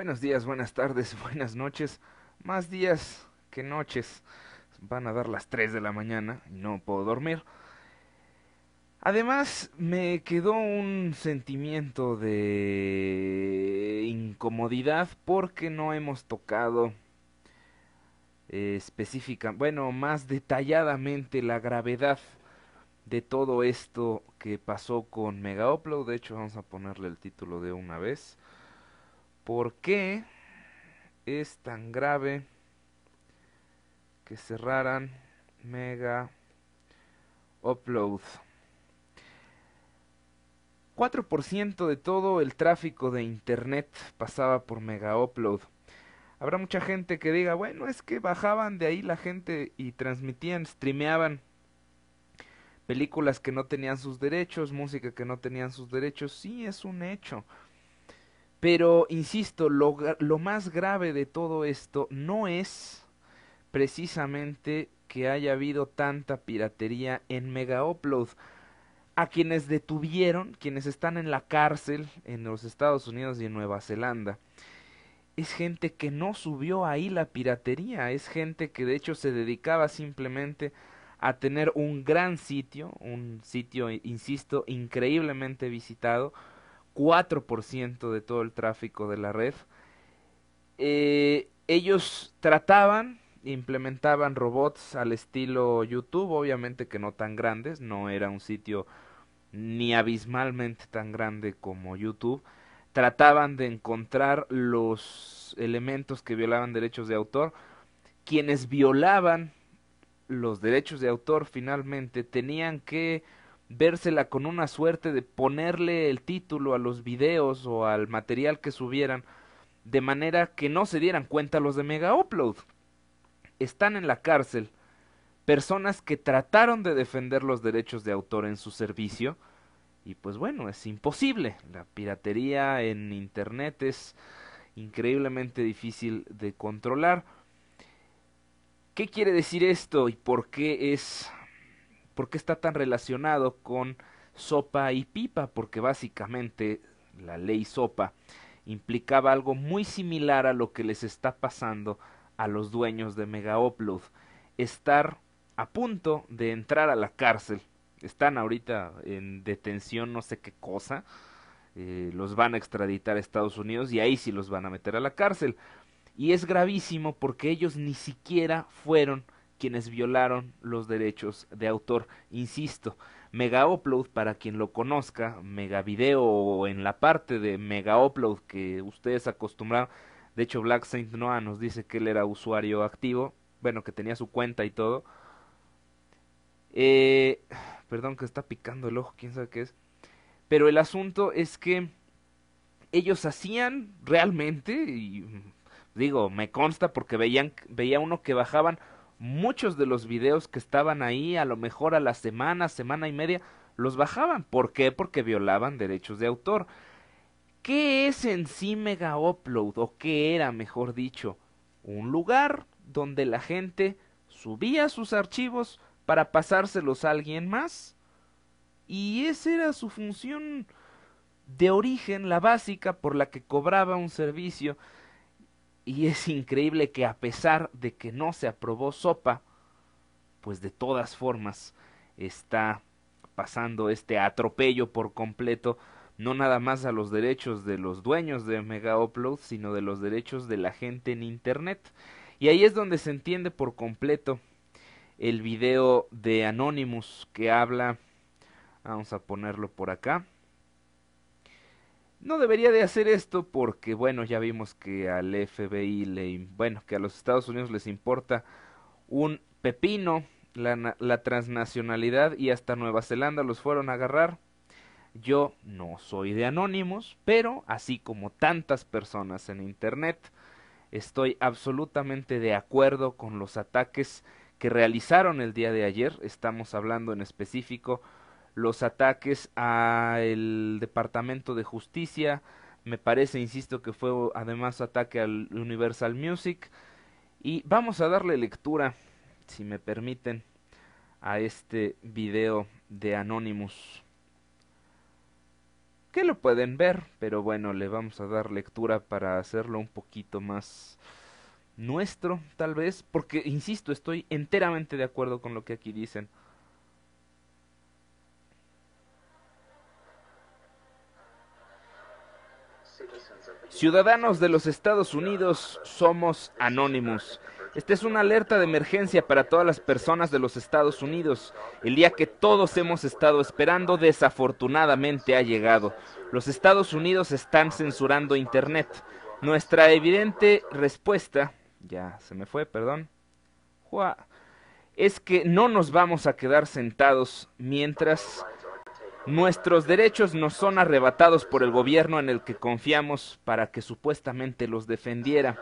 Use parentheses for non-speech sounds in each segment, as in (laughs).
Buenos días, buenas tardes, (laughs) buenas noches. Más días que noches. Van a dar las 3 de la mañana y no puedo dormir. Además, me quedó un sentimiento de incomodidad porque no hemos tocado específicamente, eh, específica, bueno, más detalladamente la gravedad de todo esto que pasó con Mega De hecho, vamos a ponerle el título de una vez. ¿Por qué es tan grave que cerraran Mega Upload? 4% de todo el tráfico de internet pasaba por Mega Upload. Habrá mucha gente que diga, bueno, es que bajaban de ahí la gente y transmitían, streameaban películas que no tenían sus derechos, música que no tenían sus derechos. Sí, es un hecho. Pero, insisto, lo, lo más grave de todo esto no es precisamente que haya habido tanta piratería en Mega Upload. A quienes detuvieron, quienes están en la cárcel en los Estados Unidos y en Nueva Zelanda, es gente que no subió ahí la piratería, es gente que de hecho se dedicaba simplemente a tener un gran sitio, un sitio, insisto, increíblemente visitado, 4% de todo el tráfico de la red. Eh, ellos trataban, implementaban robots al estilo YouTube, obviamente que no tan grandes, no era un sitio ni abismalmente tan grande como YouTube. Trataban de encontrar los elementos que violaban derechos de autor. Quienes violaban los derechos de autor finalmente tenían que vérsela con una suerte de ponerle el título a los videos o al material que subieran de manera que no se dieran cuenta los de Mega Upload. Están en la cárcel personas que trataron de defender los derechos de autor en su servicio y pues bueno, es imposible. La piratería en Internet es increíblemente difícil de controlar. ¿Qué quiere decir esto y por qué es ¿Por qué está tan relacionado con sopa y pipa? Porque básicamente la ley sopa implicaba algo muy similar a lo que les está pasando a los dueños de Mega Upload. Estar a punto de entrar a la cárcel. Están ahorita en detención, no sé qué cosa. Eh, los van a extraditar a Estados Unidos y ahí sí los van a meter a la cárcel. Y es gravísimo porque ellos ni siquiera fueron quienes violaron los derechos de autor. Insisto, Mega Upload, para quien lo conozca, Mega Video o en la parte de Mega Upload que ustedes acostumbraron. De hecho, Black Saint Noah nos dice que él era usuario activo, bueno, que tenía su cuenta y todo. Eh, perdón que está picando el ojo, quién sabe qué es. Pero el asunto es que ellos hacían realmente, y digo, me consta porque veían, veía uno que bajaban muchos de los videos que estaban ahí, a lo mejor a la semana, semana y media, los bajaban. ¿Por qué? Porque violaban derechos de autor. ¿Qué es en sí Mega Upload? ¿O qué era, mejor dicho? Un lugar donde la gente subía sus archivos para pasárselos a alguien más. Y esa era su función de origen, la básica por la que cobraba un servicio y es increíble que a pesar de que no se aprobó sopa, pues de todas formas está pasando este atropello por completo, no nada más a los derechos de los dueños de Mega Upload, sino de los derechos de la gente en Internet. Y ahí es donde se entiende por completo el video de Anonymous que habla, vamos a ponerlo por acá, no debería de hacer esto porque, bueno, ya vimos que al FBI le, bueno, que a los Estados Unidos les importa un pepino, la, la transnacionalidad y hasta Nueva Zelanda los fueron a agarrar. Yo no soy de anónimos, pero así como tantas personas en Internet, estoy absolutamente de acuerdo con los ataques que realizaron el día de ayer. Estamos hablando en específico los ataques a el Departamento de Justicia, me parece, insisto, que fue además ataque al Universal Music. Y vamos a darle lectura, si me permiten, a este video de Anonymous. Que lo pueden ver, pero bueno, le vamos a dar lectura para hacerlo un poquito más nuestro, tal vez, porque, insisto, estoy enteramente de acuerdo con lo que aquí dicen. Ciudadanos de los Estados Unidos, somos anónimos. Esta es una alerta de emergencia para todas las personas de los Estados Unidos. El día que todos hemos estado esperando desafortunadamente ha llegado. Los Estados Unidos están censurando Internet. Nuestra evidente respuesta, ya se me fue, perdón, es que no nos vamos a quedar sentados mientras Nuestros derechos nos son arrebatados por el gobierno en el que confiamos para que supuestamente los defendiera.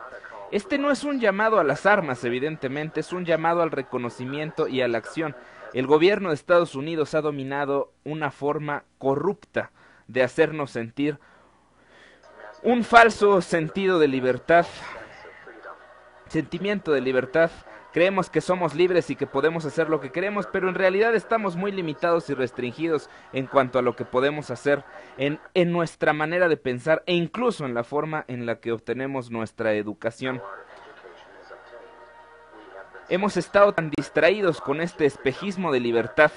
Este no es un llamado a las armas, evidentemente, es un llamado al reconocimiento y a la acción. El gobierno de Estados Unidos ha dominado una forma corrupta de hacernos sentir un falso sentido de libertad, sentimiento de libertad Creemos que somos libres y que podemos hacer lo que queremos, pero en realidad estamos muy limitados y restringidos en cuanto a lo que podemos hacer en, nuestra manera de pensar e incluso en la forma en la que obtenemos nuestra educación. Hemos estado tan distraídos con este espejismo de libertad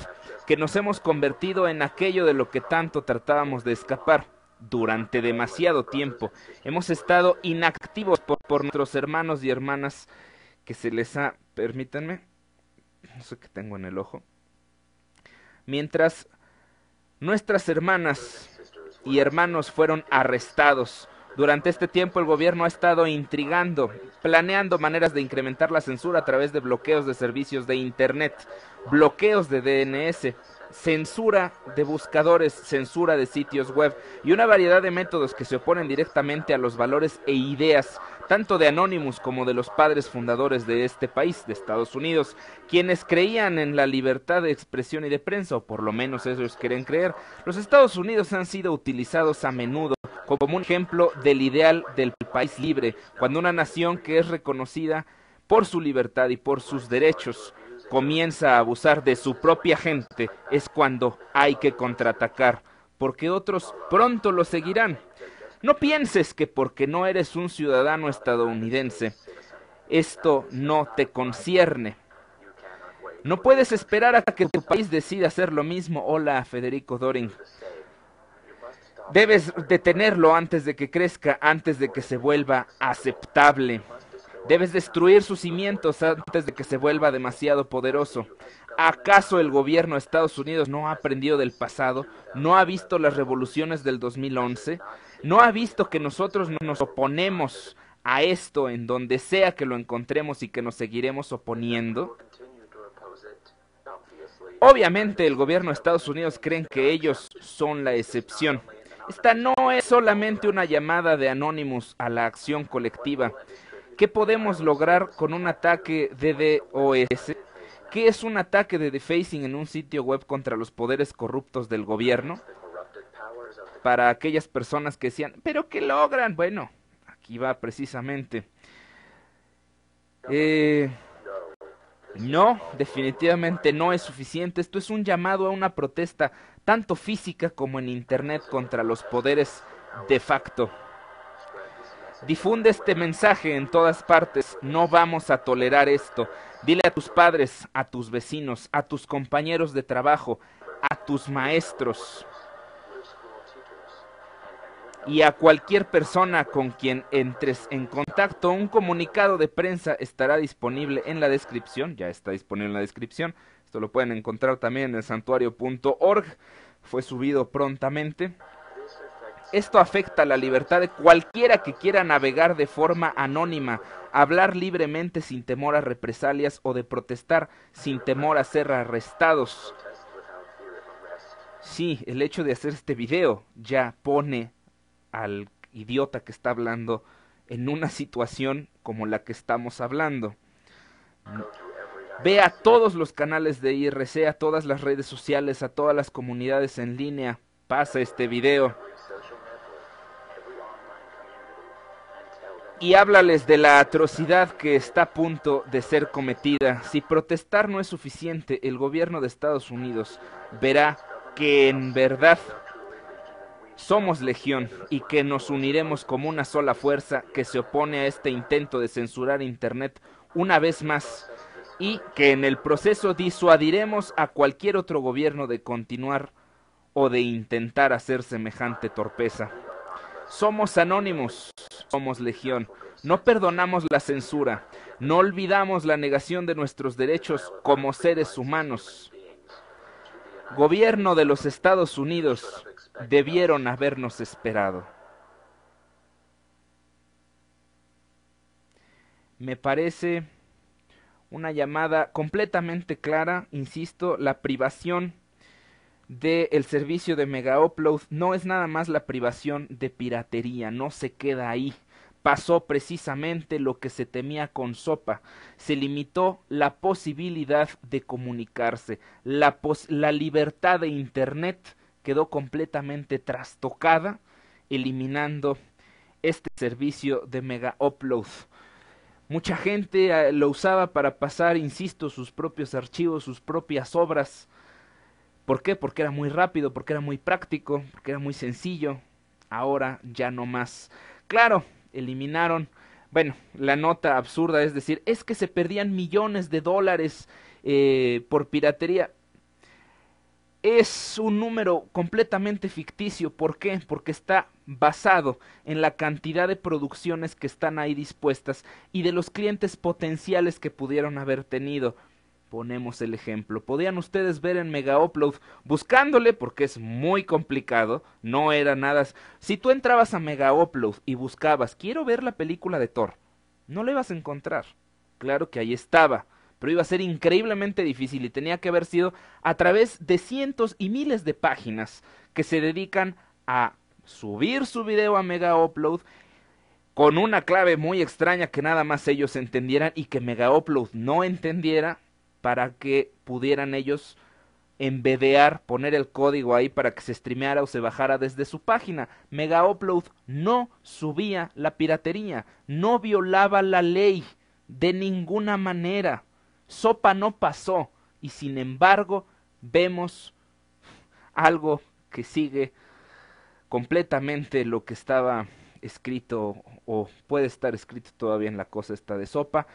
que nos hemos convertido en aquello de lo que tanto tratábamos de escapar durante demasiado tiempo. Hemos estado inactivos por nuestros hermanos y hermanas que se les ha, permítanme, no sé qué tengo en el ojo, mientras nuestras hermanas y hermanos fueron arrestados durante este tiempo el gobierno ha estado intrigando, planeando maneras de incrementar la censura a través de bloqueos de servicios de Internet, bloqueos de DNS, censura de buscadores, censura de sitios web y una variedad de métodos que se oponen directamente a los valores e ideas tanto de Anonymous como de los padres fundadores de este país, de Estados Unidos, quienes creían en la libertad de expresión y de prensa, o por lo menos ellos quieren creer. Los Estados Unidos han sido utilizados a menudo como un ejemplo del ideal del país libre, cuando una nación que es reconocida por su libertad y por sus derechos comienza a abusar de su propia gente, es cuando hay que contraatacar, porque otros pronto lo seguirán. No pienses que porque no eres un ciudadano estadounidense, esto no te concierne. No puedes esperar hasta que tu país decida hacer lo mismo. Hola, Federico Doring. Debes detenerlo antes de que crezca, antes de que se vuelva aceptable. Debes destruir sus cimientos antes de que se vuelva demasiado poderoso. ¿Acaso el gobierno de Estados Unidos no ha aprendido del pasado? ¿No ha visto las revoluciones del 2011? ¿No ha visto que nosotros nos oponemos a esto en donde sea que lo encontremos y que nos seguiremos oponiendo? Obviamente el gobierno de Estados Unidos creen que ellos son la excepción. Esta no es solamente una llamada de Anonymous a la acción colectiva. ¿Qué podemos lograr con un ataque de DOS? ¿Qué es un ataque de defacing en un sitio web contra los poderes corruptos del gobierno? Para aquellas personas que decían, ¿pero qué logran? Bueno, aquí va precisamente. Eh, no, definitivamente no es suficiente. Esto es un llamado a una protesta, tanto física como en Internet, contra los poderes de facto. Difunde este mensaje en todas partes. No vamos a tolerar esto. Dile a tus padres, a tus vecinos, a tus compañeros de trabajo, a tus maestros y a cualquier persona con quien entres en contacto. Un comunicado de prensa estará disponible en la descripción, ya está disponible en la descripción. Esto lo pueden encontrar también en el santuario.org. Fue subido prontamente. Esto afecta la libertad de cualquiera que quiera navegar de forma anónima, hablar libremente sin temor a represalias o de protestar sin temor a ser arrestados. Sí, el hecho de hacer este video ya pone al idiota que está hablando en una situación como la que estamos hablando. Ve a todos los canales de IRC, a todas las redes sociales, a todas las comunidades en línea. Pasa este video. Y háblales de la atrocidad que está a punto de ser cometida. Si protestar no es suficiente, el gobierno de Estados Unidos verá que en verdad somos legión y que nos uniremos como una sola fuerza que se opone a este intento de censurar Internet una vez más y que en el proceso disuadiremos a cualquier otro gobierno de continuar o de intentar hacer semejante torpeza. Somos anónimos, somos legión, no perdonamos la censura, no olvidamos la negación de nuestros derechos como seres humanos gobierno de los Estados Unidos debieron habernos esperado. Me parece una llamada completamente clara, insisto, la privación del servicio de Mega Upload no es nada más la privación de piratería, no se queda ahí. Pasó precisamente lo que se temía con Sopa. Se limitó la posibilidad de comunicarse. La, libertad de Internet quedó completamente trastocada, eliminando este servicio de mega upload. Mucha gente eh, lo usaba para pasar, insisto, sus propios archivos, sus propias obras. ¿Por qué? Porque era muy rápido, porque era muy práctico, porque era muy sencillo. Ahora ya no más. Claro, eliminaron. Bueno, la nota absurda es decir, es que se perdían millones de dólares eh, por piratería. Es un número completamente ficticio. ¿Por qué? Porque está basado en la cantidad de producciones que están ahí dispuestas y de los clientes potenciales que pudieron haber tenido ponemos el ejemplo. Podían ustedes ver en Mega Upload buscándole porque es muy complicado, no era nada. Si tú entrabas a Mega Upload y buscabas, quiero ver la película de Thor, no le ibas a encontrar. Claro que ahí estaba, pero iba a ser increíblemente difícil y tenía que haber sido a través de cientos y miles de páginas que se dedican a subir su video a Mega Upload con una clave muy extraña que nada más ellos entendieran y que Mega Upload no entendiera para que pudieran ellos embedear, poner el código ahí para que se streameara o se bajara desde su página. Mega Upload no subía la piratería, no violaba la ley de ninguna manera. Sopa no pasó y sin embargo vemos algo que sigue completamente lo que estaba escrito o puede estar escrito todavía en la cosa esta de sopa.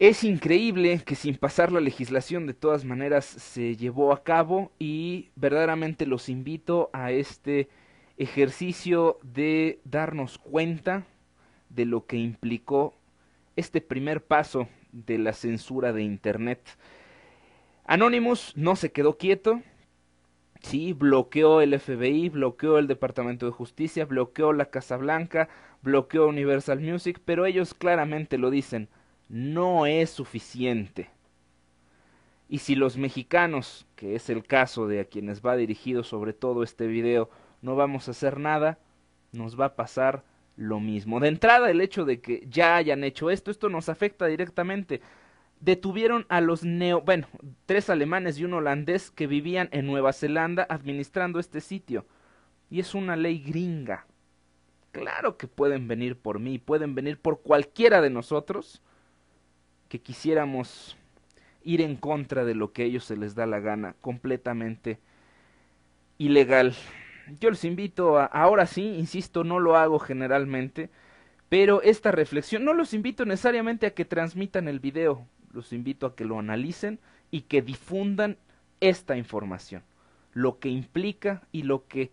Es increíble que sin pasar la legislación de todas maneras se llevó a cabo y verdaderamente los invito a este ejercicio de darnos cuenta de lo que implicó este primer paso de la censura de Internet. Anonymous no se quedó quieto, sí, bloqueó el FBI, bloqueó el Departamento de Justicia, bloqueó la Casa Blanca, bloqueó Universal Music, pero ellos claramente lo dicen, no es suficiente. Y si los mexicanos, que es el caso de a quienes va dirigido sobre todo este video, no vamos a hacer nada, nos va a pasar lo mismo. De entrada, el hecho de que ya hayan hecho esto, esto nos afecta directamente. Detuvieron a los neo, bueno, tres alemanes y un holandés que vivían en Nueva Zelanda administrando este sitio. Y es una ley gringa. Claro que pueden venir por mí, pueden venir por cualquiera de nosotros que quisiéramos ir en contra de lo que a ellos se les da la gana, completamente ilegal. Yo les invito a, ahora sí, insisto, no lo hago generalmente, pero esta reflexión no los invito necesariamente a que transmitan el video, los invito a que lo analicen y que difundan esta información, lo que implica y lo que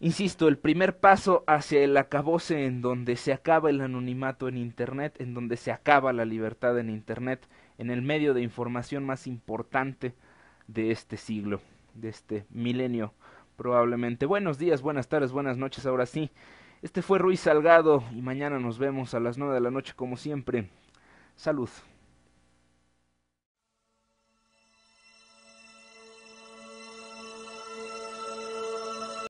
insisto, el primer paso hacia el acabose en donde se acaba el anonimato en Internet, en donde se acaba la libertad en Internet, en el medio de información más importante de este siglo, de este milenio probablemente. Buenos días, buenas tardes, buenas noches, ahora sí. Este fue Ruiz Salgado y mañana nos vemos a las 9 de la noche como siempre. Salud.